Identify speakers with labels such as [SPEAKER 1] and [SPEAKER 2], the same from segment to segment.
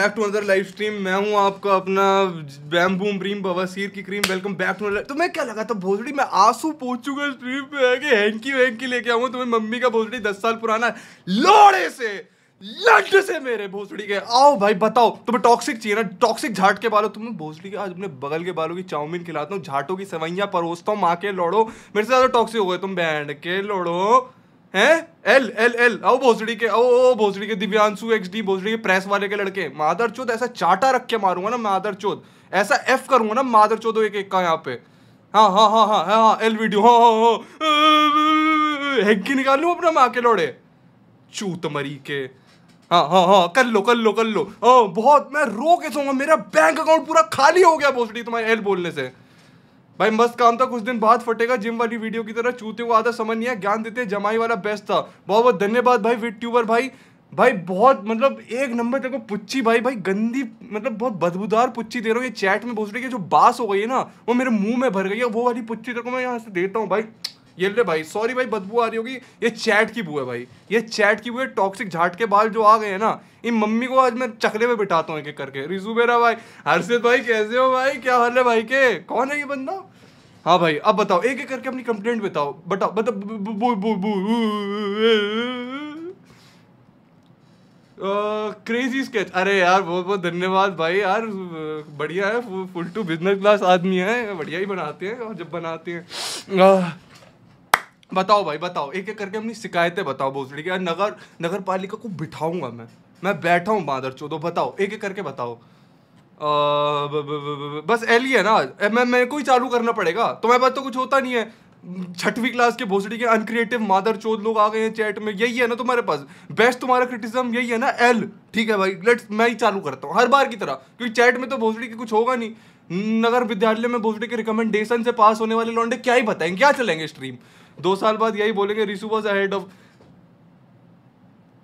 [SPEAKER 1] Back to other live stream मैं हूं आपका अपना बैम बूम ब्रीम बवासीर की cream welcome back to other तो मैं क्या लगा था भोजड़ी मैं आंसू पहुंच चुका स्ट्रीम पे आके हैंकी वैंकी लेके आऊंगा तुम्हें मम्मी का भोजड़ी दस साल पुराना लोड़े से लड से मेरे भोसड़ी के आओ भाई बताओ तुम्हें टॉक्सिक चाहिए ना टॉक्सिक झाट के बालों तुम्हें भोसड़ी के आज अपने बगल के बालों की चाउमीन खिलाता हूँ झाटों की सवैया परोसता हूँ माँ के लोड़ो मेरे से ज़्यादा टॉक्सिक हो गए तुम बैंड के लोड़ो हैं एल एल एल आओ भोसड़ी के ओ भोसड़ी के दिव्यांशु एक्स डी भोसड़ी के प्रेस वाले के लड़के मादर चोद ऐसा चाटा रख के मारूंगा ना मादर चोद ऐसा एफ करूंगा ना मादर चोद एक एक का यहाँ पे हाँ हाँ हाँ हाँ हाँ हाँ एल वीडियो हाँ हाँ हाँ हेग्गी निकाल लू अपना माँ के लोड़े चूत मरी के हाँ हाँ हाँ कर लो कर लो कर लो हाँ बहुत मैं रो के सोंगा मेरा बैंक अकाउंट पूरा खाली हो गया भोसड़ी तुम्हारे एल बोलने से भाई मस्त काम था कुछ दिन बाद फटेगा जिम वाली वीडियो की तरह चूते को आधा समझ नहीं है ज्ञान देते जमाई वाला बेस्ट था बहुत बहुत धन्यवाद भाई विट ट्यूबर भाई भाई बहुत मतलब एक नंबर को पुच्ची भाई भाई गंदी मतलब बहुत बदबूदार पुच्ची दे रहा हूँ ये चैट में रही है जो बास हो गई है ना वो मेरे मुंह में भर गई है वो वाली पुच्ची देखो मैं यहाँ से देता हूँ भाई ये ले भाई सॉरी भाई बदबू आ रही होगी ये चैट की बू है भाई ये चैट की बू है टॉक्सिक झाट के बाल जो आ गए हैं ना इन मम्मी को आज मैं चकले में बिठाता हूँ एक एक करके रिजू मेरा भाई हर्षित भाई कैसे हो भाई क्या हाल है भाई के कौन है ये बंदा हाँ भाई अब बताओ एक एक करके अपनी कंप्लेंट बताओ बताओ बताओ क्रेजी स्केच अरे यार बहुत बहुत धन्यवाद भाई यार बढ़िया है फुल टू बिजनेस क्लास आदमी है बढ़िया ही बनाते हैं और जब बनाते हैं uh, बताओ भाई बताओ एक एक करके अपनी शिकायतें बताओ भोसड़ी की नगर नगर पालिका को बिठाऊंगा मैं मैं बैठा हूँ बादर चौधो बताओ एक एक करके बताओ बस एल ही है ना मैं मेरे को ही चालू करना पड़ेगा तुम्हारे पास तो कुछ होता नहीं है छठवीं क्लास के भोसड़ी के अनक्रिएटिव मादर चोद लोग आ गए हैं चैट में यही है ना तुम्हारे पास बेस्ट तुम्हारा क्रिटिज्म यही है ना एल ठीक है भाई लेट्स मैं ही चालू करता हूँ हर बार की तरह क्योंकि चैट में तो भोसड़ी के कुछ होगा नहीं नगर विद्यालय में भोसड़ी के रिकमेंडेशन से पास होने वाले लौंडे क्या ही बताएंगे क्या चलेंगे स्ट्रीम दो साल बाद यही बोलेंगे रिसू वॉज अहेड ऑफ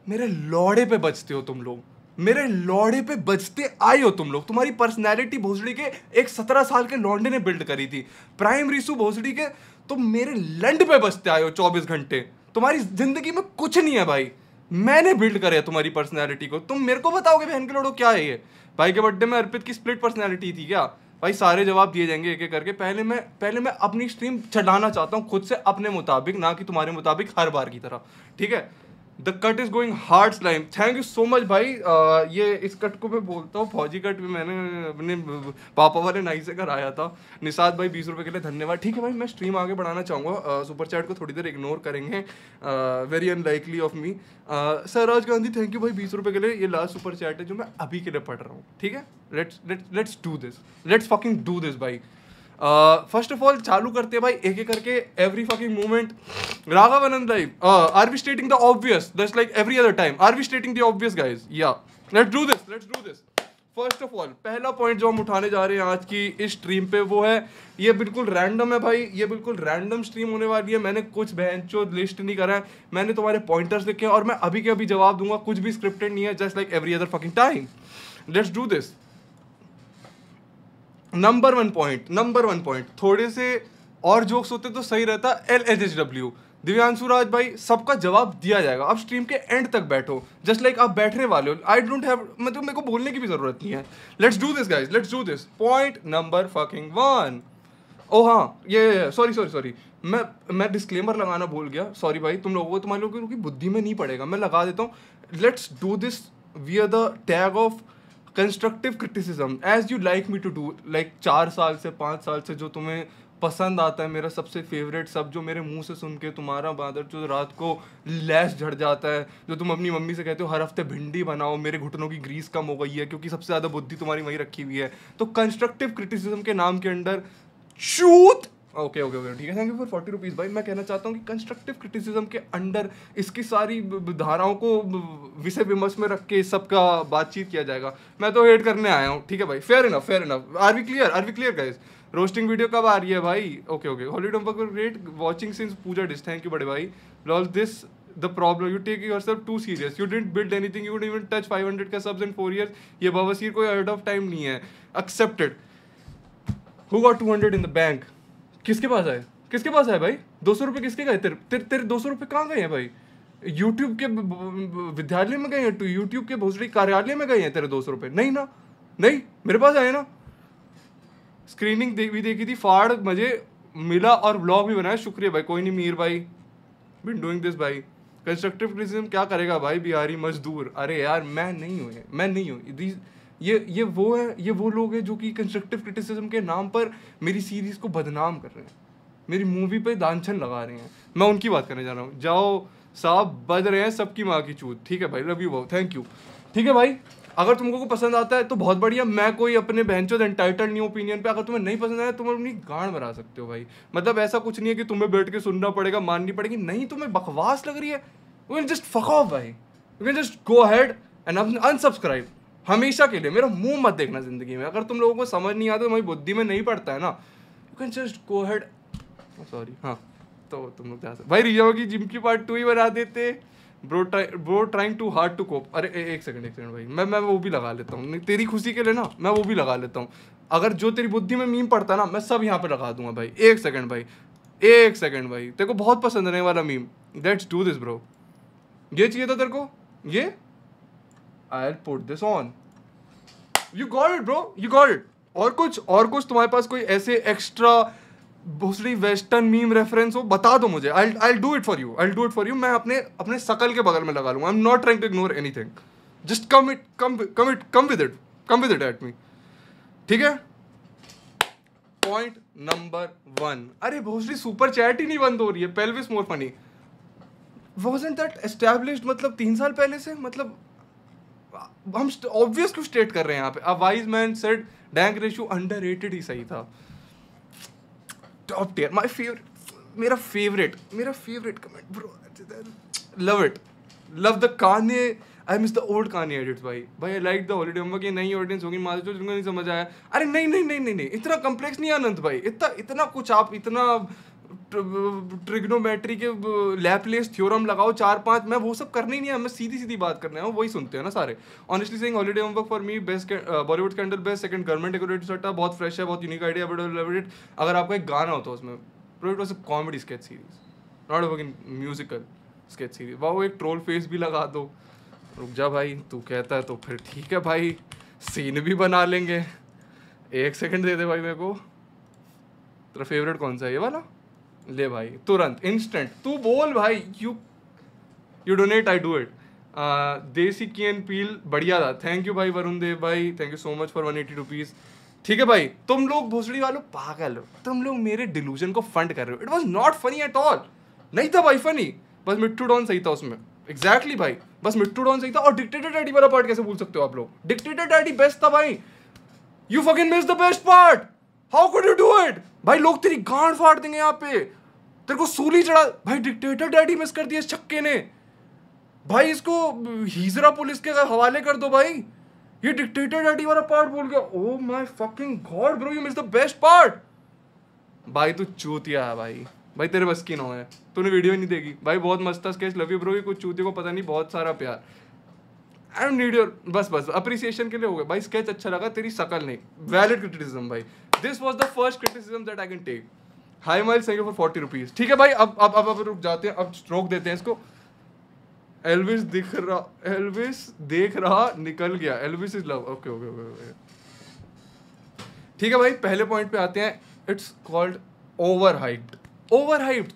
[SPEAKER 1] मेरे लौड़े पे बचते हो तुम लोग मेरे लौड़े पे बचते आए हो तुम लोग तुम्हारी पर्सनैलिटी भोसड़ी के एक सत्रह साल के लौंडे ने बिल्ड करी थी प्राइम रिसू भोसड़ी के तुम मेरे लंड पे बचते आए हो चौबीस घंटे तुम्हारी जिंदगी में कुछ नहीं है भाई मैंने बिल्ड करे है तुम्हारी पर्सनैलिटी को तुम मेरे को बताओगे बहन के लोडो क्या है ये भाई के बर्थडे में अर्पित की स्प्लिट पर्सनैलिटी थी क्या भाई सारे जवाब दिए जाएंगे एक एक करके पहले मैं पहले मैं अपनी स्ट्रीम चढ़ाना चाहता हूँ खुद से अपने मुताबिक ना कि तुम्हारे मुताबिक हर बार की तरह ठीक है the cut is going hard slime thank you so much भाई आ, ये इस कट को मैं बोलता हूँ फौजी कट भी मैंने अपने पापा वाले नाई से कराया था निषाद भाई बीस रुपए के लिए धन्यवाद ठीक है भाई मैं स्ट्रीम आगे बढ़ाना चाहूँगा सुपर चैट को थोड़ी देर इग्नोर करेंगे very unlikely of me sir Raj Gandhi thank you भाई बीस रुपये के लिए ये लास्ट सुपर चैट है जो मैं अभी के लिए पढ़ रहा हूँ ठीक है let's let's let's do this let's fucking do this भाई फर्स्ट ऑफ ऑल चालू करते भाई एक एक करके every fucking movement Raghav Anand live are we stating the obvious that's like every other time are we stating the obvious guys या let's do this let's do this first of all पहला point जो हम उठाने जा रहे हैं आज की इस स्ट्रीम पे वो है ये बिल्कुल रैंडम है भाई ये बिल्कुल रैंडम स्ट्रीम होने वाली है मैंने कुछ बहनचो लिस्ट नहीं करा है मैंने तुम्हारे पॉइंटर्स लिखे हैं और मैं अभी के अभी जवाब दूंगा कुछ भी स्क्रिप्टेड नहीं है just like every other fucking time let's do this number one point number one point थोड़े से और जोक्स होते तो सही रहता L H H W Divyanshu Raj भाई सबका जवाब दिया जाएगा आप स्ट्रीम के एंड तक बैठो जस्ट लाइक like आप बैठने वाले हो आई डोंट हैव मतलब मेरे को बोलने की भी जरूरत नहीं है let's do this guys let's do this point number fucking one ओ हाँ ये सॉरी सॉरी सॉरी मैं मैं डिस्क्लेमर लगाना भूल गया सॉरी भाई तुम लोगों को तुम्हारे लोगों की बुद्धि में नहीं पड़ेगा मैं लगा देता हूँ let's do this we are the tag of constructive criticism as you like me to do like चार साल से पाँच साल से जो तुम्हें पसंद आता है मेरा सबसे फेवरेट सब जो मेरे मुंह से सुन के तुम्हारा बादर जो रात को लैस झड़ जाता है जो तुम अपनी मम्मी से कहते हो हर हफ्ते भिंडी बनाओ मेरे घुटनों की ग्रीस कम हो गई है क्योंकि सबसे ज़्यादा बुद्धि तुम्हारी वहीं रखी हुई है तो कंस्ट्रक्टिव क्रिटिसिज्म के नाम के अंडर चूत ओके ओके ओके ठीक है thank you for forty rupees भाई मैं कहना चाहता हूँ कि कंस्ट्रक्टिव क्रिटिसिज्म के अंडर इसकी सारी धाराओं को विषय विमर्श में रख के सबका बातचीत किया जाएगा मैं तो एड करने आया हूँ ठीक है भाई fair enough fair enough are we clear are we clear guys roasting video कब आ रही है भाई okay okay holiday great watching since Pooja dis thank you बड़े भाई laws this the problem you take yourself too serious you didn't build anything you even touch five hundred का subs in four year ये सीर कोई out of time नहीं है accepted who got two hundred in the bank किसके पास आए किसके पास आए भाई दो सौ रुपये किसके गए तेरे तेरे तेरे दो सौ रुपये कहाँ गए हैं भाई यूट्यूब के विद्यालय में गए हैं यूट्यूब के भोसड़ी कार्यालय में गए हैं तेरे दो सौ रुपये नहीं ना नहीं मेरे पास आए ना स्क्रीनिंग दे, भी देखी थी फाड़ मजे मिला और ब्लॉग भी बनाया शुक्रिया भाई कोई नहीं मीर भाई बिन डूइंग दिस भाई कंस्ट्रक्टिव क्रिटिसिज्म क्या करेगा भाई बिहारी मजदूर अरे यार मैं नहीं हूँ मैं नहीं हूँ ये ये वो है ये वो लोग हैं जो कि कंस्ट्रक्टिव क्रिटिसिज्म के नाम पर मेरी सीरीज़ को बदनाम कर रहे हैं मेरी मूवी पे दानछन लगा रहे हैं मैं उनकी बात करने जा रहा हूँ जाओ साहब बज रहे हैं सबकी माँ की चूत ठीक है भाई लव यू बहुत थैंक यू ठीक है भाई अगर तुमको को पसंद आता है तो बहुत बढ़िया मैं कोई अपने बहन चो एंटाइटल नहीं ओपिनियन पे अगर तुम्हें नहीं पसंद आया तुम अपनी गान बना सकते हो भाई मतलब ऐसा कुछ नहीं है कि तुम्हें बैठ के सुनना पड़ेगा माननी पड़ेगी नहीं तुम्हें बकवास लग रही है we can just fuck off भाई we can just go head and unsubscribe हमेशा के लिए मेरा मुंह मत देखना ज़िंदगी में अगर तुम लोगों को समझ नहीं आता तो मेरी बुद्धि में नहीं पड़ता है ना you can just go head sorry हाँ तो तुम लोग जा सकते भाई रिजर्व की जिम की पार्ट टू ही बना देते bro try bro trying too hard to cope अरे एक सेकंड एक सेकंड भाई मैं मैं वो भी लगा लेता हूँ तेरी खुशी के लिए ना मैं वो भी लगा लेता हूँ अगर जो तेरी बुद्धि में मीम पड़ता ना मैं सब यहाँ पे लगा दूंगा भाई एक सेकंड भाई एक सेकंड भाई तेरे को बहुत पसंद रहने वाला meme let's do this bro ये चाहिए था तेरे को ये I'll put this on. You got it, bro. You got it. और कुछ और कुछ तुम्हारे पास कोई ऐसे एक्स्ट्रा भोसडी वेस्टर्न मीम रेफरेंस हो बता दो मुझे I I do it for you I do it for you मैं अपने अपने सकल के बगल में लगा लूंगा I am not trying to ignore anything just come it come come it come with it come with it at me ठीक है पॉइंट नंबर वन अरे भोसडी सुपर चैट ही नहीं बंद हो रही है pelvis more funny was that establish मतलब तीन साल पहले से मतलब हम ऑब्वियस को स्टेट कर रहे हैं यहाँ पे a wise man said dank Reshu under ही सही था टॉप टीयर माय फेवरेट मेरा फेवरेट मेरा favourite comment bro love it love the काने आई मिस द ओल्ड कानी एडिट्स भाई भाई I like the holiday homework ये नई ऑडियंस होगी मान जिनको नहीं समझ आया अरे नहीं नहीं नहीं नहीं नहीं इतना कम्प्लेक्स नहीं आनंद भाई इतना इतना कुछ आप इतना ट्रिग्नोमेट्री के लैपलेस थ्योरम लगाओ चार पांच मैं वो सब करने ही नहीं है मैं सीधी सीधी बात करने हैं वही सुनते हैं ना सारे honestly sing holiday homework for me best Bollywood candle best second government decorated सट्टा बहुत फ्रेश है बहुत यूनिक आइडिया अगर आपका एक गाना होता तो उसमें product was a comedy sketch series not a musical sketch series वाह वो एक ट्रोल फेस भी लगा दो रुक जा भाई तू कहता है तो फिर ठीक है भाई सीन भी बना लेंगे एक सेकंड दे दे भाई मेरे को तेरा फेवरेट कौन सा है ये वाला ले भाई तुरंत इंस्टेंट तू बोल भाई you you donate I do it देसी की एन पील बढ़िया था थैंक यू भाई वरुण देव भाई thank you so much for one eighty rupees ठीक है भाई तुम लोग भोसड़ी वालों पागल हो तुम लोग मेरे डिलूजन को फंड कर रहे हो it was not funny at all नहीं था भाई फनी बस मिट्टू डॉन सही था उसमें एग्जैक्टली exactly भाई बस मिट्टू डॉन सही था और डिक्टेटर डैडी वाला पार्ट कैसे भूल सकते हो आप लोग डिक्टेटर डैडी बेस्ट था भाई you fuckin miss the best part how could you do it भाई लोग तेरी गांड फाड़ देंगे यहाँ पे तेरे को सूली चढ़ा भाई डिक्टेटर डैडी मिस कर दिया इस छक्के ने भाई इसको हिजरा पुलिस के हवाले कर दो भाई ये डिक्टेटर डैडी वाला पार्ट बोल गया oh my fucking god bro you miss the best part भाई तू चूतिया है भाई भाई तेरे बस की ना है तूने वीडियो नहीं देगी भाई बहुत मस्त था स्केच लव यू ब्रो ये कुछ चूतियों को पता नहीं बहुत सारा प्यार आई एम नीड योर बस बस अप्रिसिएशन के लिए हो गया भाई स्केच अच्छा लगा तेरी शकल नहीं वैलिड क्रिटिसिज्म भाई this was the first criticism that I can take high mile thank for forty rupees ठीक है भाई अब अब अब अब रुक जाते हैं अब स्ट्रोक देते हैं इसको एलविस दिख रहा एलविस देख रहा निकल गया Elvis is love okay okay okay ठीक है भाई पहले पॉइंट पे आते हैं it's called overhyped overhyped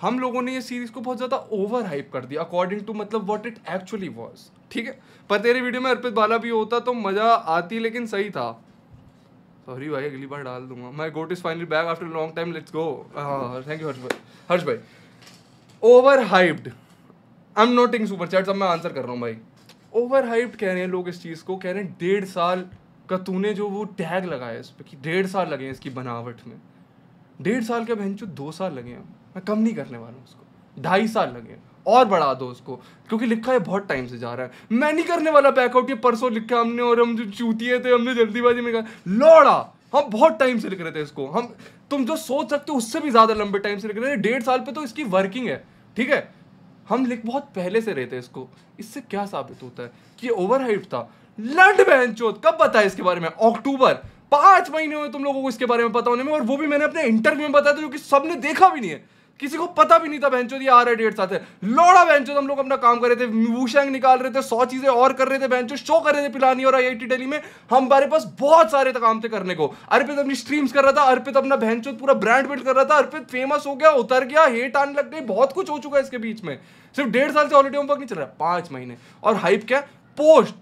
[SPEAKER 1] हम लोगों ने ये सीरीज को बहुत ज़्यादा ओवर हाइप कर दिया अकॉर्डिंग टू मतलब वॉट इट एक्चुअली वॉज ठीक है पर तेरे वीडियो में अर्पित बाला भी होता तो मज़ा आती लेकिन सही था सॉरी भाई अगली बार डाल दूंगा my goat is finally back after long time let's go thank you Harsh भाई हर्ष भाई overhyped I am not इंग सुपर चैट सब मैं आंसर कर रहा हूँ भाई ओवर हाइप्ड कह रहे हैं लोग इस चीज़ को कह रहे हैं डेढ़ साल का तूने जो वो टैग लगाया इस पर कि डेढ़ साल लगे हैं इसकी बनावट में डेढ़ साल के बहन दो साल लगे हैं मैं कम नहीं करने वाला उसको ढाई साल लगे और बढ़ा दो उसको क्योंकि लिखा है बहुत टाइम से जा रहा है मैं नहीं करने वाला बैकआउट ये परसों लिखा हमने और हम जो चूतिए थे तो हमने जल्दीबाजी में कहा लौड़ा हम बहुत टाइम से लिख रहे थे इसको हम तुम जो सोच सकते हो उससे भी ज़्यादा लंबे टाइम से लिख रहे थे डेढ़ साल पे तो इसकी वर्किंग है ठीक है हम लिख बहुत पहले से रहते इसको इससे क्या साबित होता है कि ओवर हाइट था लंड बहन चोत कब बताया इसके बारे में अक्टूबर पांच महीने हुए तुम लोगों को इसके बारे में पता होने में और वो भी मैंने अपने इंटरव्यू में बताया था जो कि सबने देखा भी नहीं है किसी को पता भी नहीं था बेंचो ये आ रहे है डेढ़ साथ लोड़ा बेंचो हम लोग अपना काम कर रहे थे वूशैंग निकाल रहे थे सौ चीजें और कर रहे थे बेंचो शो कर रहे थे पिलानी और आई आई में हमारे पास बहुत सारे काम थे करने को अर्पित अपनी स्ट्रीम्स कर रहा था अर्पित अपना बेंचो पूरा ब्रांड बिल्ड कर रहा था अर्पित फेमस हो गया उतर गया हेट आने लग गई बहुत कुछ हो चुका है इसके बीच में सिर्फ डेढ़ साल से ऑलरेडी होमवर्क नहीं चल रहा पांच महीने और हाइप क्या पोस्ट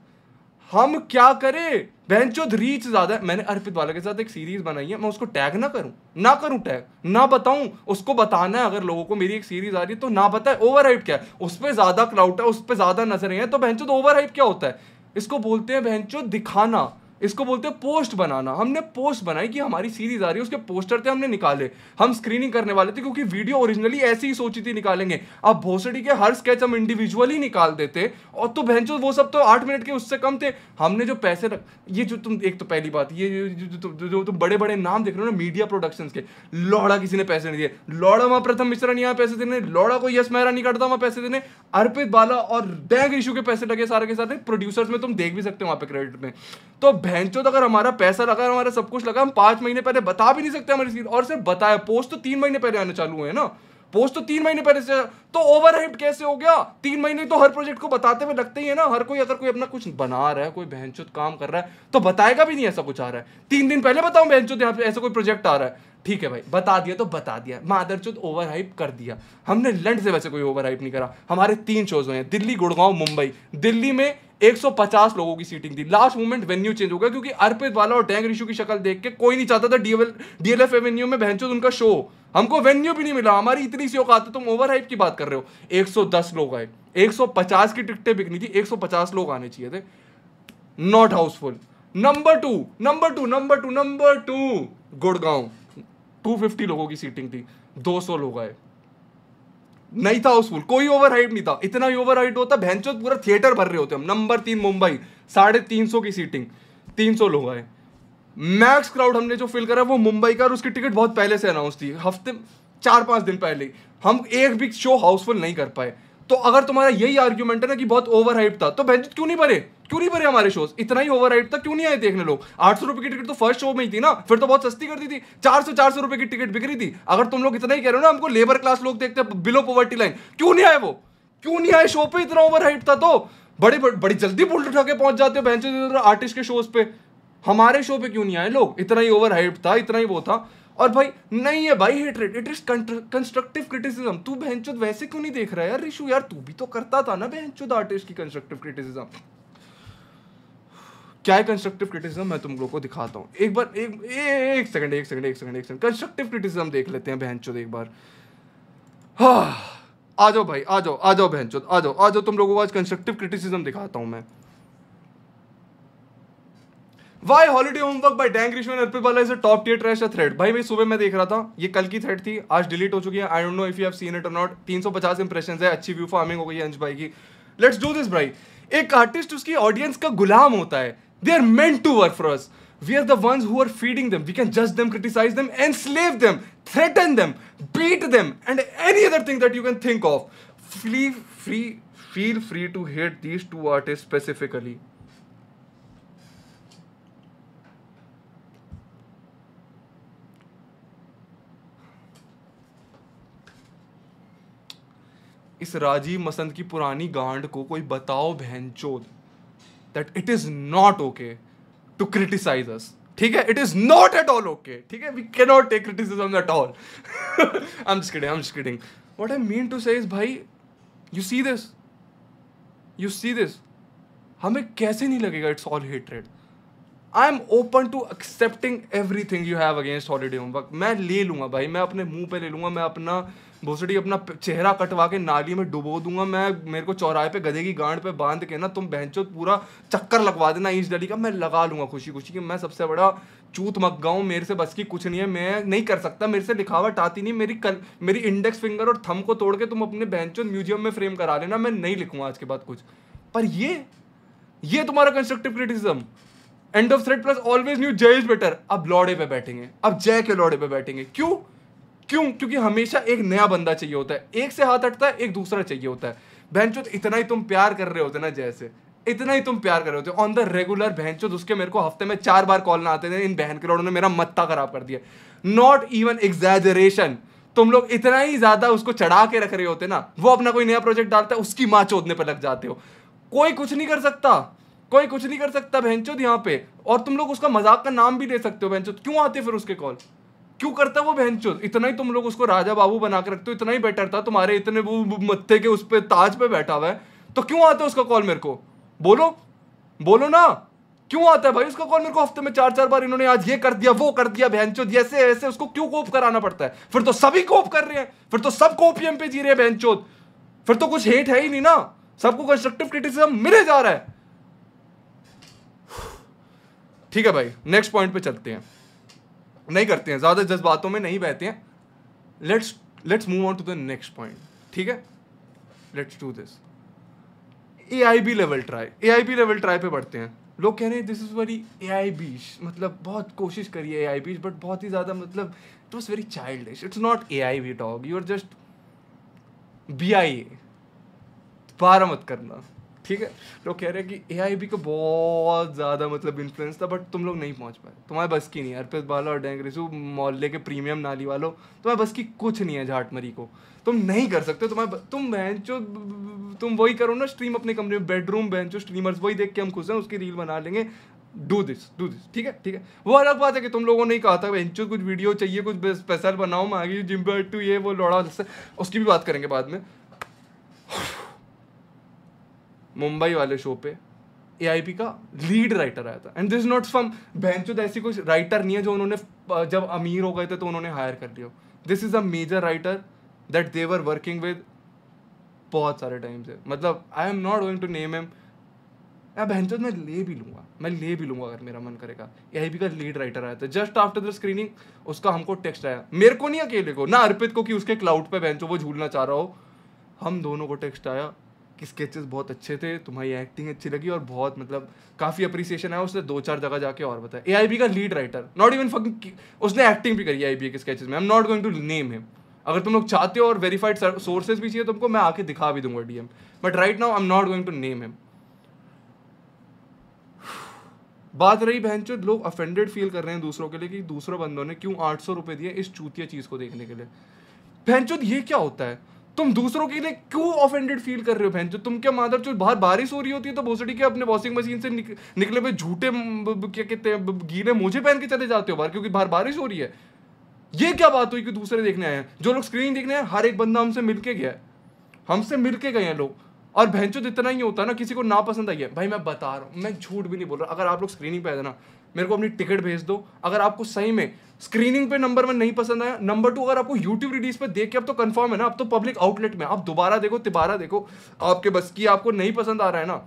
[SPEAKER 1] हम क्या करें बहन चौथ रीच ज़्यादा मैंने अर्पित वाला के साथ एक सीरीज़ बनाई है मैं उसको टैग ना करूं ना करूं टैग ना बताऊं उसको बताना है अगर लोगों को मेरी एक सीरीज़ आ रही है तो ना बताए ओवर क्या है उस पर ज़्यादा क्लाउट है उस पर ज़्यादा नजरें हैं तो बहन चौथ ओवर क्या होता है इसको बोलते हैं बहन दिखाना इसको बोलते हैं पोस्ट बनाना हमने पोस्ट बनाई कि हमारी सीरीज आ रही है उसके पोस्टर थे हमने निकाले हम स्क्रीनिंग करने वाले थे क्योंकि वीडियो ओरिजिनली ऐसी ही सोची थी निकालेंगे अब भोसडी के हर स्केच हम इंडिविजुअली निकाल देते और तो बहनचो वो सब तो आठ मिनट के उससे कम थे हमने जो पैसे रख ये जो तुम एक तो पहली बात ये जो जो तुम बड़े बड़े नाम देख रहे हो ना मीडिया प्रोडक्शन के लोहड़ा किसी ने पैसे नहीं दिए लोहड़ा वहां प्रथम मिश्रा नहीं यहाँ पैसे देने लोहड़ा को यश मेहरा नहीं करता वहां पैसे देने अर्पित बाला और डैग इशू के पैसे लगे सारे के साथ प्रोड्यूसर्स में तुम देख भी सकते हो वहां पे क्रेडिट में तो बहन चो अगर हमारा पैसा लगा हमारा सब कुछ लगा हम पांच महीने पहले बता भी नहीं सकते हमारी सीट और सिर्फ बताया पोस्ट तो तीन महीने पहले आने चालू है ना पोस्ट तो तीन महीने पहले से तो ओवर कैसे हो गया तीन महीने तो हर प्रोजेक्ट को बताते हुए लगते ही है ना हर कोई अगर कोई अपना कुछ बना रहा है कोई बहन काम कर रहा है तो बताएगा भी नहीं ऐसा कुछ आ रहा है तीन दिन पहले बताऊं चुत यहाँ पे ऐसा कोई प्रोजेक्ट आ रहा है ठीक है भाई बता दिया तो बता दिया मादर चुत ओवर कर दिया हमने लंड से वैसे कोई ओवर नहीं करा हमारे तीन शोज हुए हैं दिल्ली गुड़गांव मुंबई दिल्ली में 150 लोगों की सीटिंग थी लास्ट मोमेंट वेन्यू चेंज हो गया क्योंकि अर्पित वाला और डैंग ऋषु की शक्ल देख के कोई नहीं चाहता था डीएल डीएलएफ एवेन्यू में बहनचोद उनका शो हमको वेन्यू भी नहीं मिला हमारी इतनी सी औकात है तुम ओवर हाइप की बात कर रहे हो 110 लोग आए 150 की टिकटें बिकनी थी 150 लोग आने चाहिए थे not Housefull number two number two number two number two Gurgaon two लोगों की सीटिंग थी दो लोग आए नहीं था हाउसफुल कोई ओवर हाइट नहीं था इतना ही ओवर हाइट होता बहन पूरा थिएटर भर रहे होते हम नंबर तीन मुंबई साढ़े तीन सौ की सीटिंग तीन सौ लोग आए मैक्स क्राउड हमने जो फिल करा वो मुंबई का और उसकी टिकट बहुत पहले से अनाउंस थी हफ्ते चार पांच दिन पहले हम एक भी शो हाउसफुल नहीं कर पाए तो अगर तुम्हारा यही आर्ग्यूमेंट है ना कि बहुत ओवर हाइप था तो भैंस क्यों नहीं भरे क्यों नहीं भरे हमारे शोज इतना ही ओवर हाइप था क्यों नहीं आए देखने लोग आठ सौ रुपए की टिकट तो फर्स्ट शो में ही थी ना फिर तो बहुत सस्ती कर दी थी चार सौ चार सौ रुपए की टिकट बिक रही थी अगर तुम लोग इतना ही कह रहे हो ना हमको लेबर क्लास लोग देखते हैं बिलो पॉवर्टी लाइन क्यों नहीं आए वो क्यों नहीं आए शो पे इतना ओवर हाइप था तो बड़ी बड़ी जल्दी बुलट उठा के पहुंच जाते हो आर्टिस्ट के शोज पे हमारे शो पे क्यों नहीं आए लोग इतना ही ओवर हाइप था इतना ही वो था और भाई नहीं है भाई hatred it is constructive criticism तू बहन वैसे क्यों नहीं देख रहा है यार रिशु यार तू भी तो करता था ना बहनचोद आर्टिस्ट की कंस्ट्रक्टिव क्रिटिसिज्म क्या है कंस्ट्रक्टिव क्रिटिसिज्म मैं तुम लोगों को दिखाता हूँ एक बार एक एक सेकंड एक सेकंड एक सेकंड एक सेकंड कंस्ट्रक्टिव क्रिटिसिज्म देख लेते हैं बहन एक बार हाँ आ जाओ भाई आ जाओ आ जाओ बहन आ जाओ आ जाओ तुम लोगों को आज कंस्ट्रक्टिव क्रिटिसिज्म दिखाता हूँ मैं why holiday homework by dang Rishwan Arpit Bala is a top tier trash thread भाई भाई सुबह मैं देख रहा था ये कल की थ्रेड थी आज डिलीट हो चुकी है I don't know if you have seen it और नॉट 350 इंप्रेशंस है अच्छी व्यू फार्मिंग हो गई है अंश भाई की लेट्स डू दिस भाई एक आर्टिस्ट उसकी ऑडियंस का गुलाम होता है they are meant to work for us we are the ones who are feeding them. We can judge them, criticize them, enslave them, threaten them, beat them, and any other thing that you can think of. Feel free, feel free to hate these two artists specifically. इस राजीव मसंत की पुरानी गांड को कोई बताओ बहन चोद that it is not okay to criticise us ठीक है it is not at all okay ठीक है we can not take criticism at all I am skidding I am skidding what I mean to say is भाई you see this you see this हमें कैसे नहीं लगेगा it's all hatred I am open to accepting everything you have against holiday homework मैं ले लूंगा भाई मैं अपने मुंह पे ले लूंगा मैं अपना भोसड़ी अपना चेहरा कटवा के नाली में डुबो दूंगा मैं मेरे को चौराहे पे गधे की गांड पे बांध के ना तुम बहनचो पूरा चक्कर लगवा देना ईंच डली का मैं लगा लूंगा खुशी खुशी कि मैं सबसे बड़ा चूत मक गाऊँ मेरे से बस की कुछ नहीं है मैं नहीं कर सकता मेरे से लिखावट आती नहीं मेरी कल मेरी इंडेक्स फिंगर और थम को तोड़ के तुम अपने बहनचो म्यूजियम में फ्रेम करा लेना मैं नहीं लिखूंगा आज के बाद कुछ पर ये ये तुम्हारा constructive criticism end of thread plus always new Jay is better अब लौड़े पे बैठेंगे अब जय के लौड़े पे बैठेंगे क्यों क्यों क्योंकि हमेशा एक नया बंदा चाहिए होता है एक से हाथ अटता है एक दूसरा चाहिए होता है बहन इतना ही तुम प्यार कर रहे होते ना से इतना ही तुम प्यार कर रहे होते ऑन द रेगुलर बहनचोद उसके मेरे को हफ्ते में चार बार कॉल ना आते थे इन बहन के लोगों ने मेरा मत्ता खराब कर दिया नॉट इवन एग्जैजरेशन तुम लोग इतना ही ज्यादा उसको चढ़ा के रख रहे होते ना वो अपना कोई नया प्रोजेक्ट डालता है उसकी माँ चोदने पर लग जाते हो कोई कुछ नहीं कर सकता कोई कुछ नहीं कर सकता बहनचोद यहाँ पे और तुम लोग उसका मजाक का नाम भी दे सकते हो बहनचोद क्यों आते फिर उसके कॉल क्यों करता वो बहनचोद इतना ही तुम लोग उसको राजा बाबू बना के रखते हो इतना ही बेटर था तुम्हारे इतने वो मत्थे के उस पर ताज पे बैठा हुआ है तो क्यों आता है उसका कॉल मेरे को बोलो बोलो ना क्यों आता है भाई उसका कॉल मेरे को हफ्ते में चार चार बार इन्होंने आज ये कर दिया वो कर दिया बहनचोद ऐसे ऐसे उसको क्यों कोप कराना पड़ता है फिर तो सभी कोप कर रहे हैं फिर तो सब कोपियम पे जी रहे हैं बहनचोद फिर तो कुछ हेट है ही नहीं ना सबको कंस्ट्रक्टिव क्रिटिसिज्म मिले जा रहा है ठीक है भाई नेक्स्ट पॉइंट पे चलते हैं नहीं करते हैं ज़्यादा जज्बातों में नहीं बहते हैं let's let's move on to the next point ठीक है let's do this A I B level try A I B level try पे बढ़ते हैं लोग कह रहे हैं this is very A I B मतलब बहुत कोशिश करिए ए आई बीच बट बहुत ही ज़्यादा मतलब it was very child it's not A I V dog you are just B I A बारह मत करना ठीक है लोग कह रहे हैं कि ए आई बी का बहुत ज़्यादा मतलब इन्फ्लुएंस था बट तुम लोग नहीं पहुंच पाए तुम्हारे बस की नहीं है अर्पित बाला और डेंग रिसू मोहल्ले के प्रीमियम नाली वालों तुम्हारे बस की कुछ नहीं है झाटमरी को तुम नहीं कर सकते तुम्हारे तुम बेंचो तुम वही करो ना स्ट्रीम अपने कमरे में बेडरूम बेंचो स्ट्रीमर्स वही देख के हम खुश हैं उसकी रील बना लेंगे डू दिस डू दिस ठीक है ठीक है वो अलग बात है कि तुम लोगों ने कहा था बेंचो कुछ वीडियो चाहिए कुछ स्पेशल बनाओ मैं आगे जिम्बर टू ये वो लौड़ा उसकी भी बात करेंगे बाद में मुंबई वाले शो पे ए का लीड राइटर आया था एंड दिस नॉट फ्रॉम बहनचोद ऐसी कोई राइटर नहीं है जो उन्होंने जब अमीर हो गए थे तो उन्होंने हायर कर लिया this is a major writer that they were working with बहुत सारे टाइम से मतलब आई am not going to name M या बहनचोद मैं ले भी लूँगा मैं ले भी लूँगा अगर मेरा मन करेगा ए का लीड राइटर आया था जस्ट आफ्टर द स्क्रीनिंग उसका हमको टेक्स्ट आया मेरे को नहीं अकेले को ना अर्पित को कि उसके क्लाउड पे बहनचो वो झूलना चाह रहा हो हम दोनों को टेक्स्ट आया कि स्केचेस बहुत अच्छे थे तुम्हारी एक्टिंग अच्छी लगी और बहुत मतलब काफ़ी अप्रिसिएशन आया उसने दो चार जगह जाके और बताया ए का lead writer not even fucking उसने एक्टिंग भी करी आई के स्केचेस में I am not going to name him अगर तुम लोग चाहते हो और वेरीफाइड सोर्सेज भी चाहिए तुमको मैं आके दिखा भी दूंगा DM but right now I am not going to name him बात रही बहन चो लोग अफेंडेड फील कर रहे हैं दूसरों के लिए कि दूसरों बंदों ने क्यों आठ सौ रुपये दिए इस चूतिया चीज़ को देखने के लिए बहन ये क्या होता है तुम दूसरों के लिए क्यों ऑफेंडेड फील कर रहे हो बहन जो तुम क्या माधव जो बाहर बारिश हो रही होती है तो भोसड़ी के अपने वॉशिंग मशीन से निक, निकले हुए झूठे क्या कहते हैं गीले मोजे पहन के चले जाते हो बाहर क्योंकि बाहर बारिश हो रही है ये क्या बात हुई कि दूसरे देखने आए हैं जो लोग स्क्रीन देखने आए हर एक बंदा हमसे मिलके गया है हमसे मिलके गए हैं लोग और भैंसो इतना ही होता है ना किसी को नापसंद आई है भाई मैं बता रहा हूँ मैं झूठ भी नहीं बोल रहा अगर आप लोग स्क्रीनिंग पे आए ना मेरे को अपनी टिकट भेज दो अगर आपको सही में स्क्रीनिंग पे नंबर वन नहीं पसंद आया नंबर टू अगर आपको यूट्यूब रिलीज पे देख के अब तो कंफर्म है ना अब तो पब्लिक आउटलेट में आप दोबारा देखो तिबारा देखो आपके बस की आपको नहीं पसंद आ रहा है ना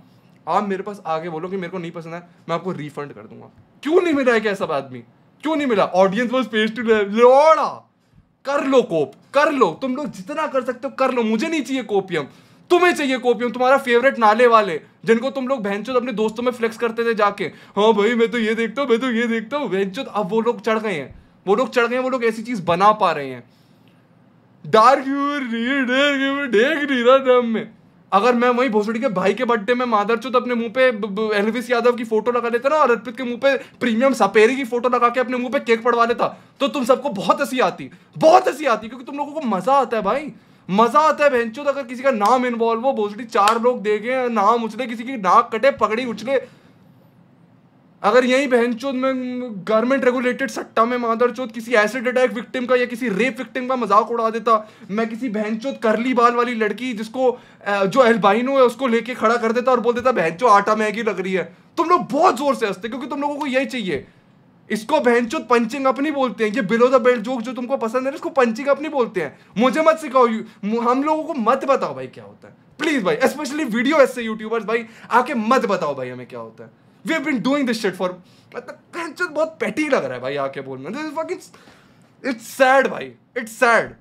[SPEAKER 1] आप मेरे पास आगे बोलो कि मेरे को नहीं पसंद है मैं आपको रिफंड कर दूंगा क्यों नहीं मिला है क्या सब आदमी क्यों नहीं मिला ऑडियंस वॉज पेज टू लोड़ा कर लो कोप कर लो तुम लोग जितना कर सकते हो कर लो मुझे नहीं चाहिए कोपियम तुम्हें चाहिए कोपियम तुम्हारा फेवरेट नाले वाले जिनको तुम लोग भैंचो अपने दोस्तों में फ्लेक्स करते थे जाके हाँ भाई मैं तो ये देखता हूँ मैं तो ये देखता हूँ भैंचो अब वो लोग चढ़ गए हैं वो लोग चढ़ गए हैं वो लोग ऐसी चीज बना पा रहे हैं डार्क ह्यूमर देख नहीं रहा नाम में अगर मैं वही भोसड़ी के भाई के बर्थडे में माधर चुत अपने मुंह पे एलविस यादव की फोटो लगा लेता ना और अर्पित के मुंह पे प्रीमियम सपेरी की फोटो लगा के अपने मुंह पे केक पड़वा लेता तो तुम सबको बहुत हंसी आती बहुत हंसी आती क्योंकि तुम लोगों को मजा आता है भाई मजा आता है बहनचोद अगर किसी का नाम इन्वॉल्व हो भोसड़ी चार लोग देखे नाम उछले किसी की नाक कटे पगड़ी उछले अगर यही बहनचोद में गवर्नमेंट रेगुलेटेड सट्टा में मादरचोद किसी एसिड अटैक विक्टिम का या किसी रेप विक्टिम का मजाक उड़ा देता मैं किसी बहन बहनचोद करली बाल वाली लड़की जिसको जो एल्बाइनो है उसको लेके खड़ा कर देता और बोल देता बहनचो आटा महंगी लग रही है तुम लोग बहुत जोर से हंसते क्योंकि तुम लोगों को यही चाहिए इसको बहनचोद पंचिंग अप नहीं बोलते हैं ये बिलो द बेल्ट जोक जो तुमको पसंद है इसको पंचिंग अप नहीं बोलते हैं मुझे मत सिखाओ हम लोगों को मत बताओ भाई क्या होता है प्लीज भाई स्पेशली वीडियो ऐसे यूट्यूबर्स भाई आके मत बताओ भाई हमें क्या होता है we have been doing this shit for मतलब बहुत पेटी लग रहा है भाई आके बोलना इट्स सैड भाई इट्स सैड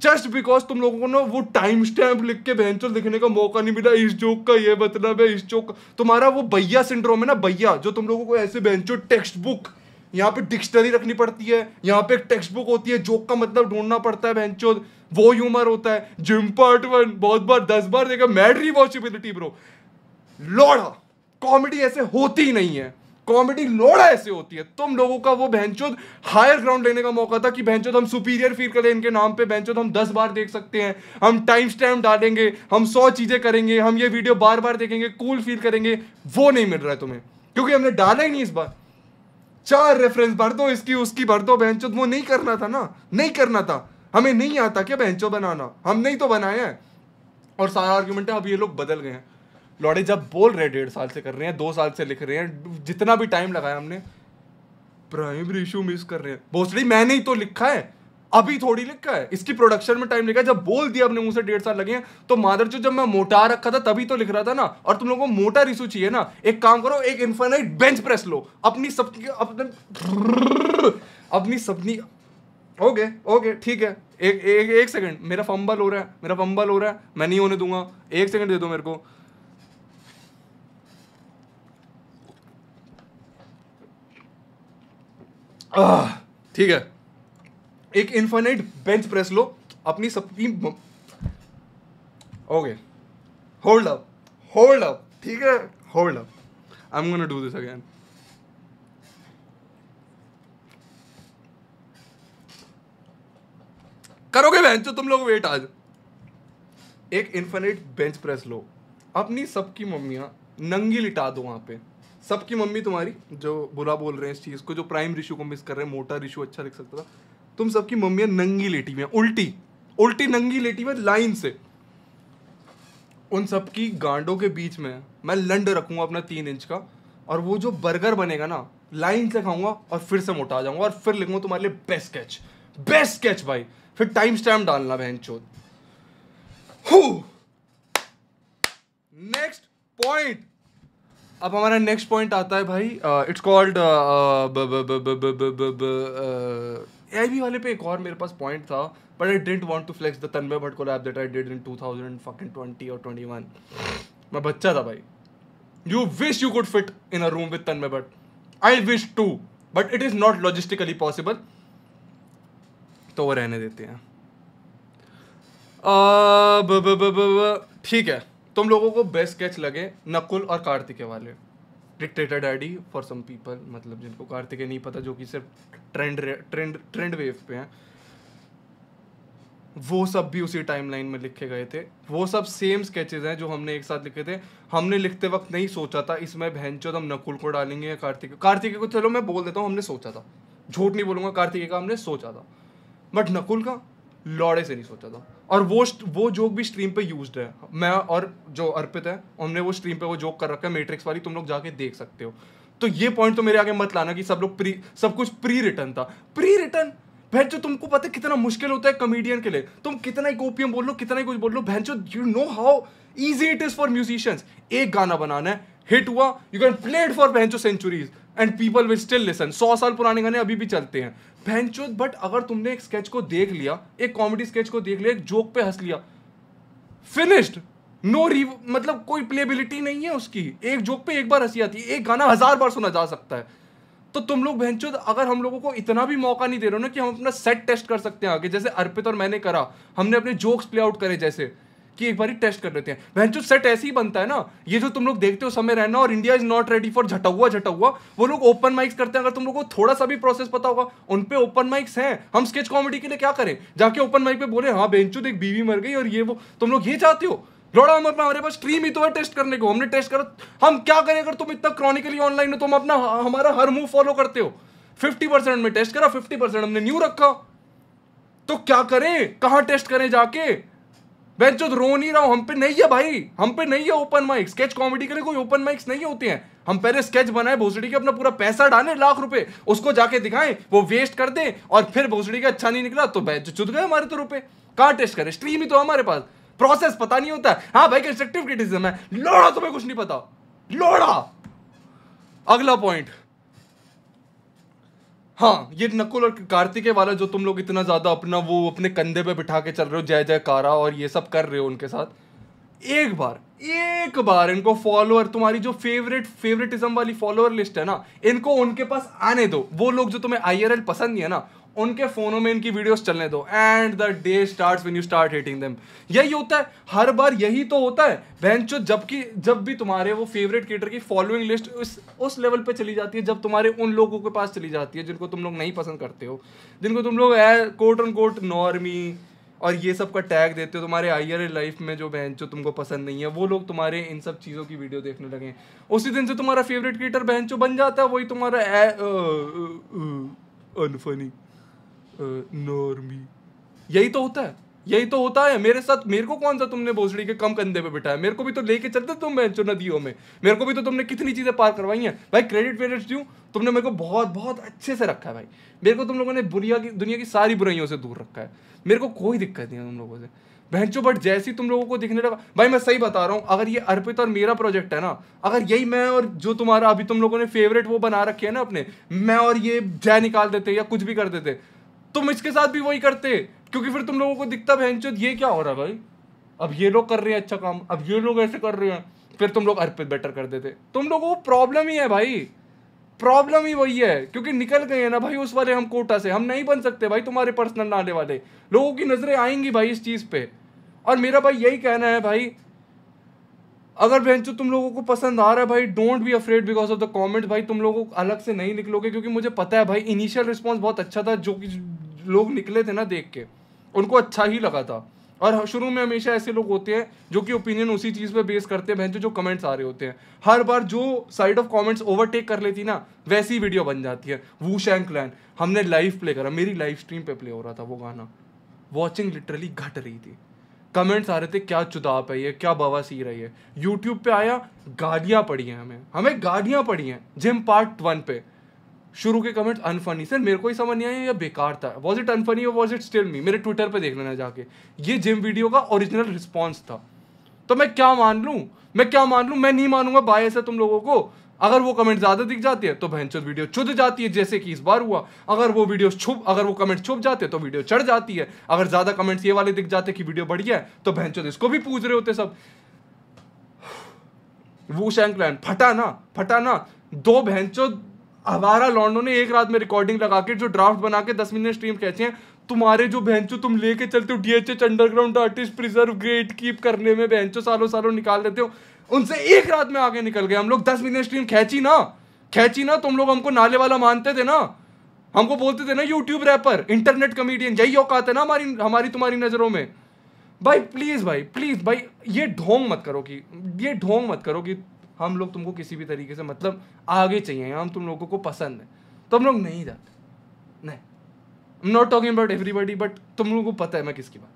[SPEAKER 1] जस्ट बिकॉज तुम लोगों को ना वो टाइम स्टैम्प लिख के बेंचर लिखने का मौका नहीं मिला इस जोक का ये मतलब है इस जोक तुम्हारा वो भैया सिंड्रोम है ना भैया जो तुम लोगों को ऐसे बेंचो टेक्स्ट बुक यहाँ पे डिक्शनरी रखनी पड़ती है यहाँ पे एक टेक्स्ट बुक होती है जोक का मतलब ढूंढना पड़ता है बेंचो वो ह्यूमर होता है जिम पार्ट वन बहुत बार दस बार देखा मैड रिवॉचिबिलिटी ब्रो लोड़ा कॉमेडी ऐसे होती ही नहीं है कॉमेडी लोड़ा ऐसे होती है तुम लोगों का वो बहनचोद हायर ग्राउंड लेने का मौका था कि बहनचोद हम सुपीरियर फील करें इनके नाम पे बहनचोद हम दस बार देख सकते हैं हम टाइम स्टैम्प डालेंगे हम सौ चीज़ें करेंगे हम ये वीडियो बार बार देखेंगे कूल फील करेंगे वो नहीं मिल रहा है तुम्हें क्योंकि हमने डाला ही नहीं इस बार चार रेफरेंस भर दो इसकी उसकी भर दो बहनचोद वो नहीं करना था ना नहीं करना था हमें नहीं आता क्या बहनचो बनाना हम नहीं तो बनाए हैं और सारा आर्ग्यूमेंट है अब ये लोग बदल गए हैं लौड़े जब बोल रहे डेढ़ साल से कर रहे हैं दो साल से लिख रहे हैं जितना भी टाइम लगाया हमने प्राइमरी इशू मिस कर रहे हैं भोसड़ी मैंने ही तो लिखा है अभी थोड़ी लिखा है इसकी प्रोडक्शन में टाइम लिखा है जब बोल दिया अपने मुंह से डेढ़ साल लगे हैं तो मादर जो जब मैं मोटा रखा था तभी तो लिख रहा था ना और तुम लोगों को मोटा रिशू चाहिए ना एक काम करो एक इन्फाइनाइट बेंच प्रेस लो अपनी सब अपने अपनी सबनी ओके ओके ठीक है एक एक एक सेकंड मेरा फंबल हो रहा है मेरा फंबल हो रहा है मैं नहीं होने दूंगा एक सेकंड दे दो मेरे को ठीक है एक इन्फाइनाइट बेंच प्रेस लो अपनी सबकी okay hold up hold up ठीक है hold up I am gonna do this again करोगे बेंच तो तुम लोग वेट आज एक इन्फिनिट बेंच प्रेस लो अपनी सबकी मम्मियां नंगी लिटा दो वहां पे सबकी मम्मी तुम्हारी जो बुरा बोल रहे हैं इस चीज़ को जो प्राइम रिशू को मिस कर रहे हैं मोटा रिशू अच्छा लिख सकता था तुम सबकी मम्मी नंगी लेटी हुई उल्टी उल्टी नंगी लेटी हुई लाइन से उन सबकी गांडों के बीच में मैं लंड रखूंगा अपना तीन इंच का और वो जो बर्गर बनेगा ना लाइन से खाऊंगा और फिर से मोटा आ जाऊंगा और फिर लिखूंगा तुम्हारे लिए बेस्ट स्केच बेस्ट स्केच भाई फिर टाइम स्टैम्प डालना बहन चोद नेक्स्ट पॉइंट अब हमारा नेक्स्ट पॉइंट आता है भाई इट्स कॉल्ड आई वाले पे एक और मेरे पास पॉइंट था but I don't want to flex the that I did in two thousand twenty और ट्वेंटी वन मैं बच्चा था भाई you wish you could fit in a room with Tanmay Bhat I wish to but it is not logistically possible तो वो रहने देते हैं ठीक है तुम लोगों को बेस्ट स्केच लगे नकुल और कार्तिके वाले dictator daddy for some people मतलब जिनको कार्तिके नहीं पता जो कि सिर्फ ट्रेंड ट्रेंड ट्रेंड वेव पे हैं वो सब भी उसी टाइमलाइन में लिखे गए थे वो सब सेम स्केचेस हैं जो हमने एक साथ लिखे थे हमने लिखते वक्त नहीं सोचा था इसमें बहन चो हम नकुल को डालेंगे या कार्तिक कार्तिके को चलो मैं बोल देता हूँ हमने सोचा था झूठ नहीं बोलूंगा कार्तिके का हमने सोचा था बट नकुल का लौड़े से नहीं सोचा था और वो वो जोक भी स्ट्रीम पे यूज्ड है मैं और जो अर्पित है हमने वो स्ट्रीम पे वो जोक कर रखा है मेट्रिक्स वाली तुम लोग जाके देख सकते हो तो ये पॉइंट तो मेरे आगे मत लाना कि सब लोग प्री सब कुछ प्री रिटर्न था प्री रिटर्न भैन जो तुमको पता है कितना मुश्किल होता है कमेडियन के लिए तुम कितना ही गोपियम बोल लो कितना ही कुछ बोल लो भैन जो you know how easy it is for musicians एक गाना बनाना है हिट हुआ यू कैन प्लेड फॉर भैन जो centuries and people will still listen सौ साल पुराने गाने अभी भी चलते हैं भैनचोद बट अगर तुमने एक स्केच को देख लिया एक कॉमेडी स्केच को देख लिया एक जोक पे हंस लिया फिनिश्ड नो री मतलब कोई प्लेबिलिटी नहीं है उसकी एक जोक पे एक बार हंसी आती है एक गाना हज़ार बार सुना जा सकता है तो तुम लोग बहन अगर हम लोगों को इतना भी मौका नहीं दे रहे हो ना कि हम अपना सेट टेस्ट कर सकते हैं आगे जैसे अर्पित और मैंने करा हमने अपने जोक्स प्ले आउट करे जैसे कि एक बार टेस्ट कर लेते हैं बहन सेट ऐसे ही बनता है ना ये जो तुम लोग देखते हो समय रहना और India is not ready for झटा झटुआ हुआ वो लोग ओपन माइक्स करते हैं अगर तुम लोग को थोड़ा सा भी प्रोसेस पता होगा उनपे ओपन माइक्स हैं हम स्केच कॉमेडी के लिए क्या करें जाके ओपन माइक पे बोले हाँ बेंचू देख बीवी मर गई और ये वो तुम लोग ये चाहते हो लौड़ा हम अपना हमारे पास स्ट्रीम ही तो है टेस्ट करने को हमने टेस्ट करा हम क्या करें अगर तुम इतना क्रॉनिकली ऑनलाइन हो तुम अपना हमारा हर मूव फॉलो करते हो फिफ्टी परसेंट हमने टेस्ट करा फिफ्टी परसेंट हमने न्यू रखा तो क्या करें कहाँ टेस्ट करें जाके मैं जो रो नहीं रहा हूँ हम पे नहीं है भाई हम पे नहीं है ओपन माइक स्केच कॉमेडी के लिए कोई ओपन माइक्स नहीं होते हैं हम पहले स्केच बनाए भोसड़ी के अपना पूरा पैसा डाले लाख रुपए उसको जाके दिखाएं वो वेस्ट कर दें और फिर भोसड़ी का अच्छा नहीं निकला तो चुत गए हमारे तो रुपए कहाँ टेस्ट करें स्ट्रीम ही तो हमारे पास प्रोसेस पता नहीं होता हाँ भाई कंस्ट्रक्टिव क्रिटिसिज्म है लोड़ा तुम्हें कुछ नहीं पता लोड़ा अगला पॉइंट हाँ ये नकुल और कार्तिके वाला जो तुम लोग इतना ज़्यादा अपना वो अपने कंधे पे बिठा के चल रहे हो जय जय कारा और ये सब कर रहे हो उनके साथ एक बार एक बार इनको फॉलोअर तुम्हारी जो फेवरेट फेवरेटिज्म वाली फॉलोअर लिस्ट है ना इनको उनके पास आने दो वो लोग जो तुम्हें आई पसंद नहीं है ना उनके फ़ोनों में इनकी वीडियोस चलने दो and the day starts when you start hating them यही होता है हर बार यही तो होता है बहन चो जबकि जब भी तुम्हारे वो फेवरेट क्रिएटर की फॉलोइंग लिस्ट उस उस लेवल पे चली जाती है जब तुम्हारे उन लोगों के पास चली जाती है जिनको तुम लोग नहीं पसंद करते हो जिनको तुम लोग ए कोट ऑन कोट नॉर्मी और ये सब का टैग देते हो तुम्हारे आई लाइफ में जो बहन जो तुमको पसंद नहीं है वो लोग तुम्हारे इन सब चीज़ों की वीडियो देखने लगे उसी दिन से तुम्हारा फेवरेट क्रिएटर बहन जो बन जाता है वही तुम्हारा unfunny eh, uh, uh, uh, normie यही तो होता है यही तो होता है मेरे साथ मेरे को कौन सा तुमने भोसड़ी के कम कंधे पे बिठाया मेरे को भी तो लेके चलते तुम जो नदियों में मेरे को भी तो तुमने कितनी चीज़ें पार करवाई हैं भाई क्रेडिट वेडिट दूँ तुमने मेरे को बहुत बहुत अच्छे से रखा है भाई मेरे को तुम लोगों ने बुरिया की दुनिया की सारी बुराइयों से दूर रखा है मेरे को कोई दिक्कत नहीं है तुम लोगों से भैंचो बट जैसे ही तुम लोगों को दिखने लगा भाई मैं सही बता रहा हूँ अगर ये अर्पित और मेरा प्रोजेक्ट है ना अगर यही मैं और जो तुम्हारा अभी तुम लोगों ने फेवरेट वो बना रखे है ना अपने मैं और ये जय निकाल देते या कुछ भी कर देते तुम इसके साथ भी वही करते क्योंकि फिर तुम लोगों को दिखता बहन ये क्या हो रहा है भाई अब ये लोग कर रहे हैं अच्छा काम अब ये लोग ऐसे कर रहे हैं फिर तुम लोग अर्पित बेटर कर देते तुम लोगों को प्रॉब्लम ही है भाई प्रॉब्लम ही वही है क्योंकि निकल गए हैं ना भाई उस वाले हम कोटा से हम नहीं बन सकते भाई तुम्हारे पर्सनल नाले वाले लोगों की नज़रें आएंगी भाई इस चीज़ पे और मेरा भाई यही कहना है भाई अगर बहन तुम लोगों को पसंद आ रहा है भाई don't be afraid because of the comment भाई तुम लोगों को अलग से नहीं निकलोगे क्योंकि मुझे पता है भाई इनिशियल रिस्पॉन्स बहुत अच्छा था जो कि लोग निकले थे ना देख के उनको अच्छा ही लगा था और शुरू में हमेशा ऐसे लोग होते हैं जो कि ओपिनियन उसी चीज़ पे बेस करते हैं बहन जो कमेंट्स आ रहे होते हैं हर बार जो साइड ऑफ कमेंट्स ओवरटेक कर लेती ना वैसी वीडियो बन जाती है वू शैंक लैन हमने लाइव प्ले करा मेरी लाइव स्ट्रीम पे प्ले हो रहा था वो गाना वॉचिंग लिटरली घट रही थी कमेंट्स आ रहे थे क्या चुदाप है ये क्या रही है यूट्यूब पे आया गाड़ियाँ पड़ी हैं हमें हमें गाड़ियाँ पड़ी हैं जिम पार्ट वन पे शुरू के कमेंट्स अनफनी सर मेरे को ही समझ नहीं आया या बेकार था वॉज इट अनफनी और वॉज इट स्टिल मी मेरे ट्विटर पर देख लेना जाके ये जिम वीडियो का ओरिजिनल रिस्पॉन्स था तो मैं क्या मान लू मैं क्या मान लू मैं नहीं मानूंगा बाय ऐसा तुम लोगों को अगर वो कमेंट ज़्यादा दिख जाती है तो बहन चुद वीडियो चुद जाती है जैसे कि इस बार हुआ अगर वो वीडियो छुप अगर वो कमेंट छुप जाते हैं तो वीडियो चढ़ जाती है अगर ज़्यादा कमेंट्स ये वाले दिख जाते हैं कि वीडियो बढ़िया है तो बहन चुद इसको भी पूछ रहे होते सब वो शैंक फटा ना फटा ना दो भैंचोद हमारा लॉन्डो ने एक रात में रिकॉर्डिंग लगा के जो ड्राफ्ट बना के दस मिनट स्ट्रीम कहते हैं तुम्हारे जो बेंचो तुम लेके चलते हो DHH underground artist preserve great keep करने में बेंचो सालों सालों निकाल देते हो उनसे एक रात में आगे निकल गए हम लोग दस मिनट स्ट्रीम खेची ना खेची ना तुम लोग हमको नाले वाला मानते थे ना हमको बोलते थे ना यूट्यूब रैपर इंटरनेट कमेडियन यही औकात है ना हमारी हमारी तुम्हारी नज़रों में भाई प्लीज़ भाई प्लीज़ भाई ये ढोंग मत करो कि ये ढोंग मत करो कि हम लोग तुमको किसी भी तरीके से मतलब आगे चाहिए हम तुम लोगों को पसंद है तो हम लोग नहीं जाते नहीं am not talking about everybody but तुम लोगों को पता है मैं किसकी बात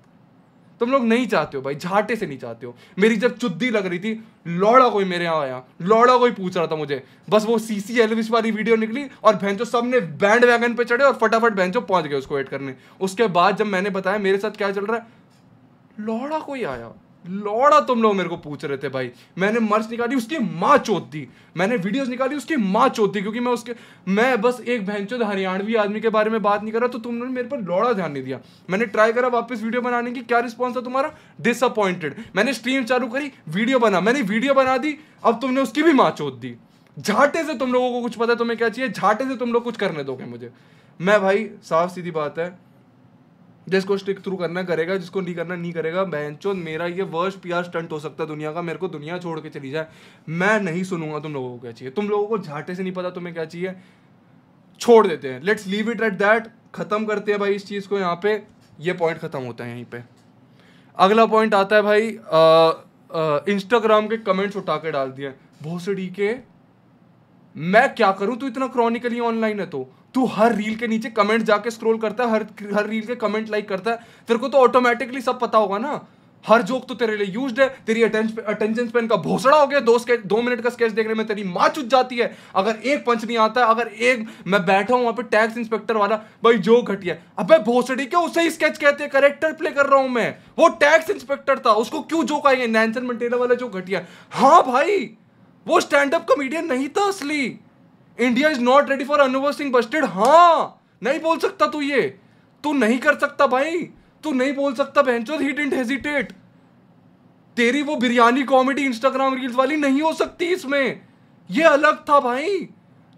[SPEAKER 1] तुम लोग नहीं चाहते हो भाई झाटे से नहीं चाहते हो मेरी जब चुद्दी लग रही थी लौड़ा कोई मेरे यहाँ आया लौड़ा कोई पूछ रहा था मुझे बस वो सी सी एलविस वाली वीडियो निकली और भैंचो सब ने बैंड वैगन पे चढ़े और फटाफट भैंचो पहुंच गए उसको वेट करने उसके बाद जब मैंने बताया मेरे साथ क्या चल रहा है लौड़ा कोई आया लौड़ा तुम लोग मेरे को पूछ रहे थे भाई मैंने मर्च निकाली उसकी माँ चोत दी मैंने वीडियोस निकाली उसकी माँ चोत दी क्योंकि मैं उसके मैं बस एक बहन चोद हरियाणवी आदमी के बारे में बात नहीं कर रहा तो तुमने मेरे पर लौड़ा ध्यान नहीं दिया मैंने ट्राई करा वापस वीडियो बनाने की क्या रिस्पॉन्स था तुम्हारा डिसअपॉइंटेड मैंने स्ट्रीम चालू करी वीडियो बना मैंने वीडियो बना दी अब तुमने उसकी भी माँ चोत दी झाटे से तुम लोगों को कुछ पता तुम्हें क्या चाहिए झाटे से तुम लोग कुछ करने दोगे मुझे मैं भाई साफ सीधी बात है जिसको स्टिक थ्रू करना करेगा जिसको नहीं करना नहीं करेगा बहनचो मेरा ये वर्ष पीआर स्टंट हो सकता है दुनिया का मेरे को दुनिया छोड़ के चली जाए मैं नहीं सुनूंगा तुम लोगों को क्या चाहिए तुम लोगों को झाटे से नहीं पता तुम्हें क्या चाहिए छोड़ देते हैं let's leave it at that ख़त्म करते हैं भाई इस चीज़ को यहाँ पे ये पॉइंट ख़त्म होता है यहीं पर अगला पॉइंट आता है भाई इंस्टाग्राम के कमेंट्स उठा के डाल दिए भोसड़ी के मैं क्या करूँ तू इतना क्रॉनिकली ऑनलाइन है तो तू हर रील के नीचे कमेंट जाके स्क्रोल करता है हर हर रील के कमेंट लाइक करता है तेरे को तो ऑटोमेटिकली सब पता होगा ना हर जोक तो तेरे लिए यूज्ड है तेरी अटेंशन स्पेन का भोसड़ा हो गया दो स्केच दो मिनट का स्केच देखने में तेरी माँ चुट जाती है अगर एक पंच नहीं आता है अगर एक मैं बैठा हूँ वहाँ पे टैक्स इंस्पेक्टर वाला भाई जो घटिया अबे भोसड़ी के उसे ही स्केच कहते हैं करेक्टर प्ले कर रहा हूँ मैं वो टैक्स इंस्पेक्टर था उसको क्यों जोक आएंगे नैनसन मंटेला वाला जो घटिया हाँ भाई वो स्टैंड अप कॉमेडियन नहीं था असली India is not ready for Anubhav Singh Busted हाँ नहीं बोल सकता तू ये तू नहीं कर सकता भाई तू नहीं बोल सकता बहनचोद ही डेंट हेजिटेट तेरी वो बिरयानी कॉमेडी इंस्टाग्राम रील्स वाली नहीं हो सकती इसमें ये अलग था भाई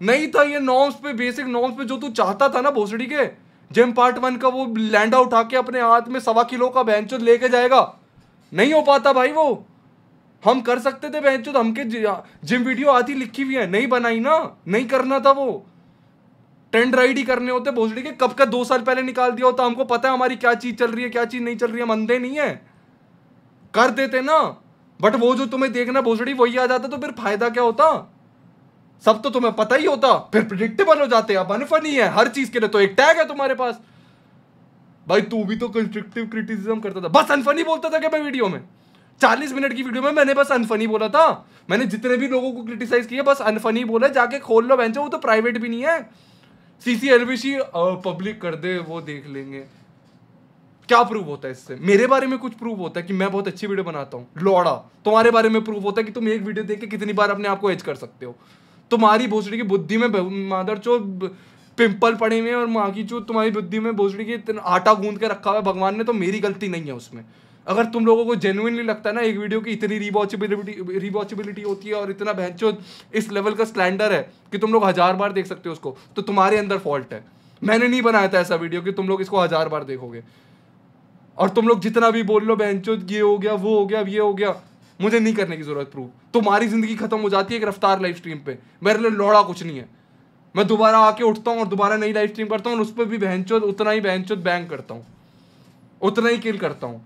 [SPEAKER 1] नहीं था ये नॉर्म्स पे बेसिक नॉर्म्स पे जो तू चाहता था ना भोसड़ी के जेम पार्ट वन का वो लैंडा उठा के अपने हाथ में सवा किलो का बहनचोद लेके जाएगा नहीं हो पाता भाई वो हम कर सकते थे बहन चो हमके जिम वीडियो आती लिखी हुई है नहीं बनाई ना नहीं करना था वो ट्रेंड राइड ही करने होते भोसड़ी के कब का दो साल पहले निकाल दिया होता हमको पता है हमारी क्या चीज चल रही है क्या चीज नहीं चल रही है मंदे नहीं है कर देते ना बट वो जो तुम्हें देखना भोसड़ी वही आ जाता तो फिर फायदा क्या होता सब तो तुम्हें पता ही होता फिर प्रिडिक्टेबल हो जाते अब अनफनी है हर चीज के लिए तो एक टैग है तुम्हारे पास भाई तू भी तो कंस्ट्रक्टिव क्रिटिसिज्म करता था बस अनफनी बोलता था क्या मैं वीडियो में चालीस मिनट की वीडियो में मैंने बस अनफनी बोला था मैंने जितने भी लोगों को क्रिटिसाइज किया बस अनफनी बोला जाके खोल लो बेंचो वो तो प्राइवेट भी नहीं है सीसी एलबीसी पब्लिक कर दे वो देख लेंगे क्या प्रूफ होता है इससे मेरे बारे में कुछ प्रूफ होता है कि मैं बहुत अच्छी वीडियो बनाता हूँ लौड़ा तुम्हारे बारे में प्रूफ होता है कि तुम एक वीडियो देख के कितनी बार अपने आप को एज कर सकते हो तुम्हारी भोसड़ी की बुद्धि में मादर चो पिंपल पड़े हुए हैं और माँ की जो तुम्हारी बुद्धि में भोसड़ी की आटा गूंद के रखा हुआ है भगवान ने तो मेरी गलती नहीं है उसमें अगर तुम लोगों को जेनुअनली लगता है ना एक वीडियो की इतनी रिवॉचेबिलिटी रिवॉचेबिलिटी होती है और इतना बहनचो इस लेवल का स्लैंडर है कि तुम लोग हज़ार बार देख सकते हो उसको तो तुम्हारे अंदर फॉल्ट है मैंने नहीं बनाया था ऐसा वीडियो कि तुम लोग इसको हज़ार बार देखोगे और तुम लोग जितना भी बोल लो बहनचो ये हो गया वो हो गया ये हो गया मुझे नहीं करने की ज़रूरत प्रूव तुम्हारी ज़िंदगी ख़त्म हो जाती है एक रफ्तार लाइव स्ट्रीम पर मेरे लिए लौड़ा कुछ नहीं है मैं दोबारा आके उठता हूँ और दोबारा नई लाइव स्ट्रीम करता हूँ और उस पर भी बहनचोद उतना ही बहनचोद बैंक करता हूँ उतना ही किल करता हूँ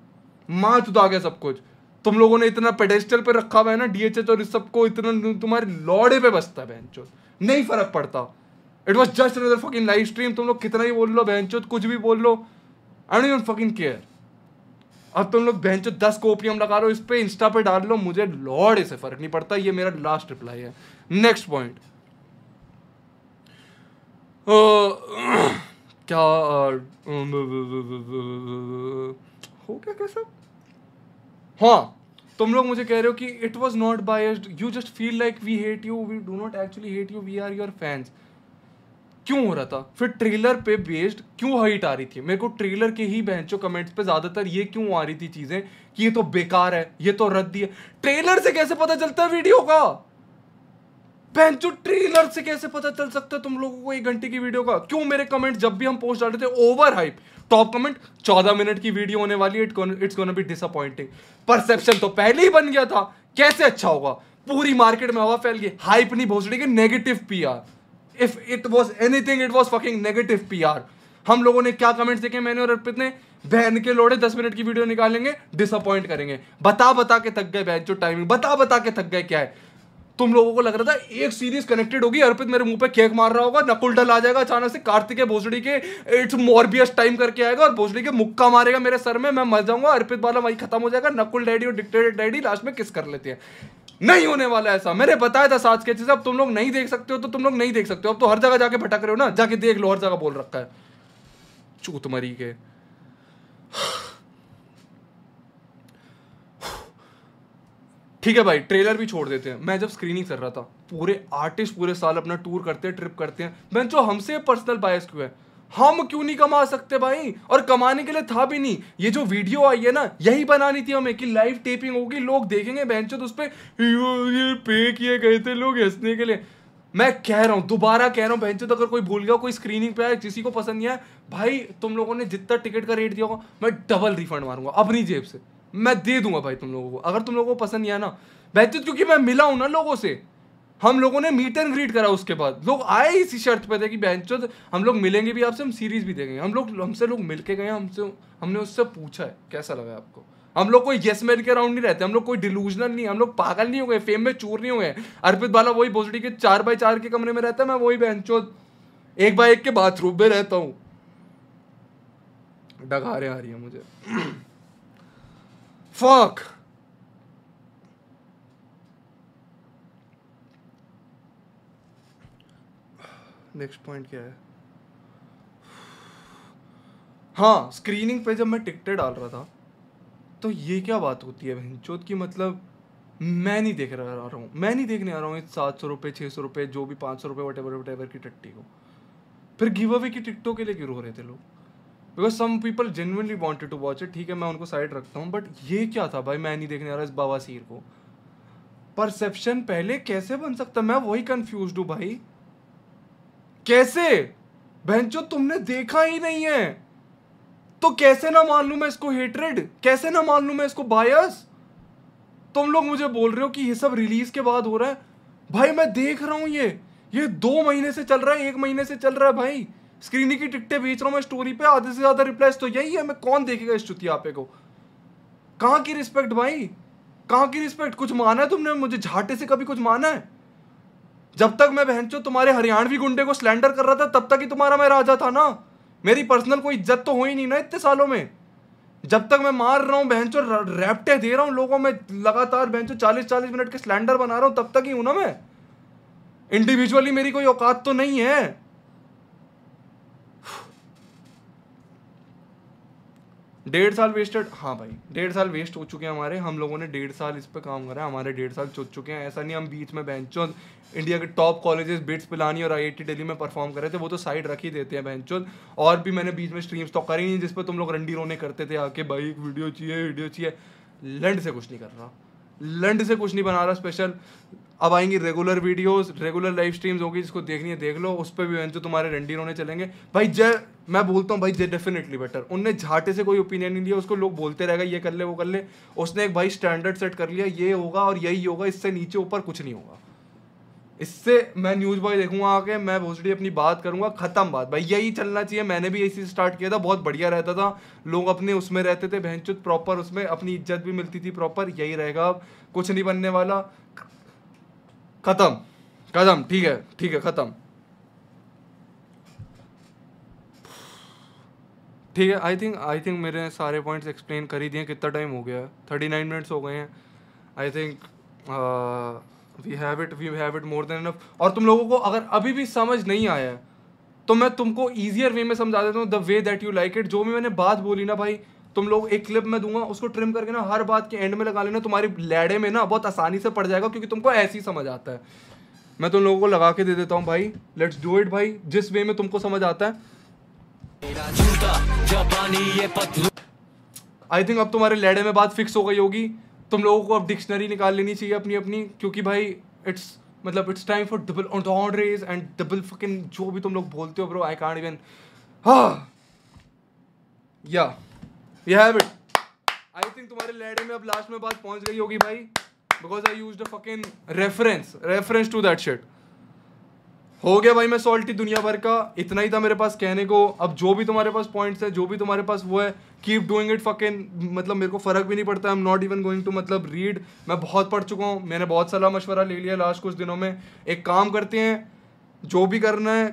[SPEAKER 1] मार चुदा तो गया सब कुछ तुम लोगों ने इतना पेडेस्टल पे रखा हुआ है ना डीएचएच और इस सब को इतना तुम्हारे लौड़े पे बसता है बहनचोद नहीं फर्क पड़ता it was just another fucking live stream तुम लोग कितना ही बोल लो बहनचोद कुछ भी बोल लो I don't even fucking care अब तुम लोग बहन दस को लगा रहे हो इस पर इंस्टा पे डाल लो मुझे लॉर्ड इसे फर्क नहीं पड़ता ये मेरा लास्ट रिप्लाई है नेक्स्ट पॉइंट क्या हो क्या क्या सब हाँ तुम लोग मुझे कह रहे हो कि it was not biased you just feel like we hate you we do not actually hate you we are your fans क्यों हो रहा था फिर ट्रेलर पे बेस्ड क्यों हाइट आ रही थी मेरे को ट्रेलर के ही बहनचो कमेंट्स पे ज़्यादातर ये क्यों आ रही थी चीज़ें कि ये तो बेकार है ये तो रद्दी है ट्रेलर से कैसे पता चलता है वीडियो का बहन जो ट्रेलर से कैसे पता चल सकता है तुम लोगों को एक घंटे की वीडियो का क्यों मेरे कमेंट जब भी हम पोस्ट डाल रहे थे ओवर हाइप टॉप कमेंट चौदह मिनट की वीडियो होने वाली है it's gonna be disappointing perception तो पहले ही बन गया था कैसे अच्छा होगा पूरी मार्केट में हवा फैल गई हाइप नहीं भोसड़ी के negative P if it was anything it was fucking negative P हम लोगों ने क्या कमेंट्स देखे मैंने और अर्पित ने बहन के लोड़े दस मिनट की वीडियो निकालेंगे डिसअपॉइंट करेंगे बता बता के थक गए बहन जो टाइमिंग बता बता के थक गए क्या है तुम लोगों को लग रहा था एक सीरीज कनेक्टेड होगी अर्पित मेरे मुंह पे केक मार रहा होगा नकुल डल आ जाएगा अचानक से कार्तिक के भोसड़ी के इट्स मॉर्बियस टाइम करके आएगा और भोसड़ी के मुक्का मारेगा मेरे सर में मैं मर जाऊंगा अर्पित बाला वही खत्म हो जाएगा नकुल डैडी और डिक्टेटर डैडी लास्ट में किस कर लेते हैं नहीं होने वाला ऐसा मैंने बताया था साज के चीज अब तुम लोग नहीं देख सकते हो तो तुम लोग नहीं देख सकते हो अब तो हर जगह जाके भटक रहे हो ना जाके देख लो हर जगह बोल रखा है चूत मरी के ठीक है भाई ट्रेलर भी छोड़ देते हैं मैं जब स्क्रीनिंग कर रहा था पूरे आर्टिस्ट पूरे साल अपना टूर करते हैं ट्रिप करते हैं मैं जो हमसे पर्सनल बायस क्यों है हम क्यों नहीं कमा सकते भाई और कमाने के लिए था भी नहीं ये जो वीडियो आई है ना यही बनानी थी हमें कि लाइव टेपिंग होगी लोग देखेंगे बेंचो तो उस पर पे किए गए थे लोग हंसने के लिए मैं कह रहा हूँ दोबारा कह रहा हूँ बेंचो तो अगर कोई भूल गया कोई स्क्रीनिंग पे आया किसी को पसंद नहीं आया भाई तुम लोगों ने जितना टिकट का रेट दिया होगा मैं डबल रिफंड मारूंगा अपनी जेब से मैं दे दूंगा भाई तुम लोगों को अगर तुम लोगों को पसंद नहीं आया ना बेहतर क्योंकि मैं मिला हूं ना लोगों से हम लोगों ने मीट एंड ग्रीट करा उसके बाद लोग आए इसी शर्त पे थे कि बहन चो हम लोग मिलेंगे भी आपसे हम सीरीज भी देंगे हम लोग हमसे लोग मिल के गए हमसे हमने उससे पूछा है कैसा लगा आपको हम लोग कोई यस मैन के राउंड नहीं रहते हम लोग कोई डिलूजनल नहीं हम लोग पागल नहीं हो गए फेम में चूर नहीं हो गए अर्पित बाला वही बोसडी के चार बाय चार के कमरे में रहता है मैं वही बहन एक बाय एक के बाथरूम में रहता हूँ डघारे आ रही है मुझे Fuck. नेक्स्ट पॉइंट क्या है हाँ स्क्रीनिंग पे जब मैं टिकटे डाल रहा था तो ये क्या बात होती है चौथ की मतलब मैं नहीं देख रहा आ रहा हूँ मैं नहीं देखने आ रहा हूँ इस सात सौ रुपये छः सौ रुपये जो भी पाँच सौ रुपये वट एवर की टट्टी को फिर गिव अवे की टिकटों के लिए क्यों रो रहे थे लोग because some people genuinely wanted to watch it ठीक है मैं उनको साइड रखता हूँ बट ये क्या था भाई मैं नहीं देखने आ रहा इस बाबा सीर को परसेप्शन पहले कैसे बन सकता मैं वही कंफ्यूज हूँ भाई कैसे बहन जो तुमने देखा ही नहीं है तो कैसे ना मान लू मैं इसको हेटरेड कैसे ना मान लू मैं इसको बायस तुम लोग मुझे बोल रहे हो कि ये सब रिलीज के बाद हो रहा है भाई मैं देख रहा हूं ये ये दो महीने से चल रहा है एक महीने से चल रहा है भाई स्क्रीन की टिकटें बेच रहा हूँ मैं स्टोरी पे आधे से ज़्यादा रिप्लाईज तो यही है मैं कौन देखेगा इस चुतिया पे को कहाँ की रिस्पेक्ट भाई कहाँ की रिस्पेक्ट कुछ माना है तुमने मुझे झाटे से कभी कुछ माना है जब तक मैं बहनचो तुम्हारे हरियाणवी गुंडे को सिलेंडर कर रहा था तब तक ही तुम्हारा मैं राजा था ना मेरी पर्सनल कोई इज्जत तो हो ही नहीं ना इतने सालों में जब तक मैं मार रहा हूँ चो रैप्टे दे रहा हूँ लोगों में लगातार बहन चो चालीस चालीस मिनट के सिलेंडर बना रहा हूँ तब तक ही हूँ ना मैं इंडिविजुअली मेरी कोई औकात तो नहीं है डेढ़ साल वेस्टेड हाँ भाई डेढ़ साल वेस्ट हो चुके हैं हमारे हम लोगों ने डेढ़ साल इस पर काम करा है हमारे डेढ़ साल चुक चुके हैं ऐसा नहीं हम बीच में बेंचों इंडिया के टॉप कॉलेजेस बिट्स पिलानी और आईआईटी दिल्ली में परफॉर्म कर रहे थे वो तो साइड रख ही देते हैं बेंचों और भी मैंने बीच में स्ट्रीम्स तो करी नहीं जिस पर तुम लोग रंडी रोने करते थे आके भाई वीडियो चाहिए वीडियो चाहिए लंड से कुछ नहीं कर रहा लंड से कुछ नहीं बना रहा स्पेशल अब आएंगी regular videos regular live streams होगी जिसको देखनी है देख लो उस पर भी जो तुम्हारे रंडीर होने चलेंगे भाई जय मैं बोलता हूँ भाई जय डेफिनेटली बेटर उनने झाटे से कोई ओपिनियन नहीं दिया उसको लोग बोलते रहेगा ये कर ले वो कर ले उसने एक भाई स्टैंडर्ड सेट कर लिया ये होगा और यही होगा इससे नीचे ऊपर कुछ नहीं होगा इससे मैं न्यूज बॉय देखूंगा आके मैं भोजड़ी अपनी बात करूंगा खत्म बात भाई यही चलना चाहिए मैंने भी इसी स्टार्ट किया था बहुत बढ़िया रहता था लोग अपने उसमें रहते थे बहनचुत प्रॉपर उसमें अपनी इज्जत भी मिलती थी प्रॉपर यही रहेगा अब कुछ नहीं बनने वाला खत्म खत्म ठीक है ठीक है खत्म ठीक है आई थिंक आई थिंक मेरे सारे पॉइंट्स एक्सप्लेन कर ही दिए कितना टाइम हो गया है थर्टी नाइन मिनट्स हो गए हैं I think we have it we have it more than enough और तुम लोगों को अगर अभी भी समझ नहीं आया है तो मैं तुमको ईजियर वे में समझा देता हूँ the way that you like it जो भी मैंने बात बोली ना भाई तुम लोग एक क्लिप में दूंगा उसको ट्रिम करके ना हर बात के एंड में लगा लेना तुम्हारी लैडे में ना बहुत आसानी से पड़ जाएगा क्योंकि तुमको ऐसी समझ आता है मैं तुम लोगों को लगा के दे देता हूँ भाई लेट्स डू इट भाई जिस वे में तुमको समझ आता है आई थिंक अब तुम्हारे लैडे में बात फिक्स हो गई होगी तुम लोगों को अब डिक्शनरी निकाल लेनी चाहिए अपनी अपनी क्योंकि भाई इट्स मतलब it's time for double raise and double जो भी तुम लोग बोलते हो ब्रो आई कांट इवन हाँ या we have it I think तुम्हारे लैडर में अब लास्ट में बात पहुंच गई होगी भाई because I use fucking reference reference to that shit हो गया भाई मैं सॉल्टी दुनिया भर का इतना ही था मेरे पास कहने को अब जो भी तुम्हारे पास पॉइंट्स है जो भी तुम्हारे पास वो है कीप डूइंग इट फकिंग मतलब मेरे को फ़र्क भी नहीं पड़ता I am not even going to मतलब रीड मैं बहुत पढ़ चुका हूँ मैंने बहुत सलाह मशवरा ले लिया लास्ट कुछ दिनों में एक काम करते हैं जो भी करना है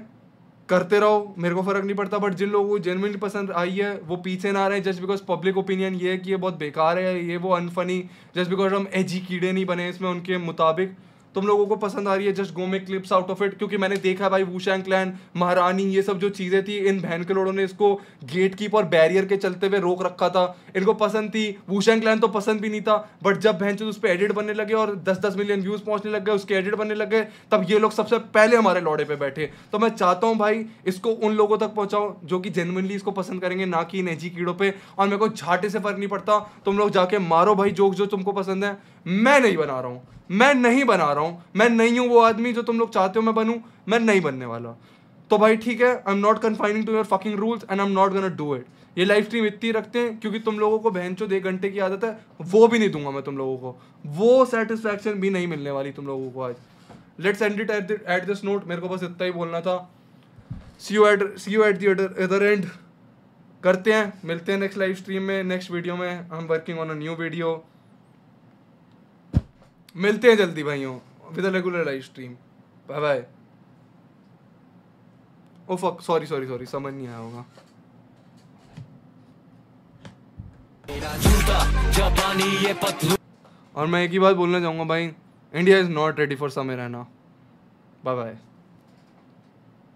[SPEAKER 1] करते रहो मेरे को फर्क नहीं पड़ता बट जिन लोगों को जेनविन पसंद आई है वो पीछे ना रहे जस्ट बिकॉज पब्लिक ओपिनियन ये है कि ये बहुत बेकार है ये वो अनफनी जस्ट बिकॉज हम एजी कीड़े नहीं बने इसमें उनके मुताबिक तुम लोगों को पसंद आ रही है just gimme clips out of it क्योंकि मैंने देखा भाई वूशैंग क्लैन महारानी ये सब जो चीज़ें थी इन बहन के लोगों ने इसको गेट कीप और बैरियर के चलते हुए रोक रखा था इनको पसंद थी वूशैंग क्लैन तो पसंद भी नहीं था बट जब बहन उस पर एडिट बनने लगे और दस दस मिलियन व्यूज़ पहुंचने लग गए उसके एडिट बनने लग गए तब ये लोग सबसे पहले हमारे लौड़े पर बैठे तो मैं चाहता हूँ भाई इसको उन लोगों तक पहुंचाओ जो कि जेनवनली इसको पसंद करेंगे ना कि इन एजी कीड़ों पर और मेरे को झाटे से फर्क नहीं पड़ता तुम लोग जाके मारो भाई जोक जो तुमको पसंद है मैं नहीं बना रहा हूँ मैं नहीं बना रहा हूँ मैं नहीं हूँ वो आदमी जो तुम लोग चाहते हो मैं बनूँ मैं नहीं बनने वाला तो भाई ठीक है I am not confining to your fucking rules and I am not gonna do it ये लाइफ स्ट्रीम इतनी रखते हैं क्योंकि तुम लोगों को बहन चो एक घंटे की आदत है वो भी नहीं दूंगा मैं तुम लोगों को वो सेटिस्फैक्शन भी नहीं मिलने वाली तुम लोगों को आज let's end it at at this note मेरे को बस इतना ही बोलना था see you at see you at the other end करते हैं मिलते हैं नेक्स्ट लाइव स्ट्रीम में नेक्स्ट वीडियो में I am working on a new video मिलते हैं जल्दी भाइयों with regular live stream bye bye oh fuck sorry sorry sorry समझ नहीं आया होगा और मैं एक ही बात बोलना चाहूंगा भाई India is not ready for Samay Raina bye bye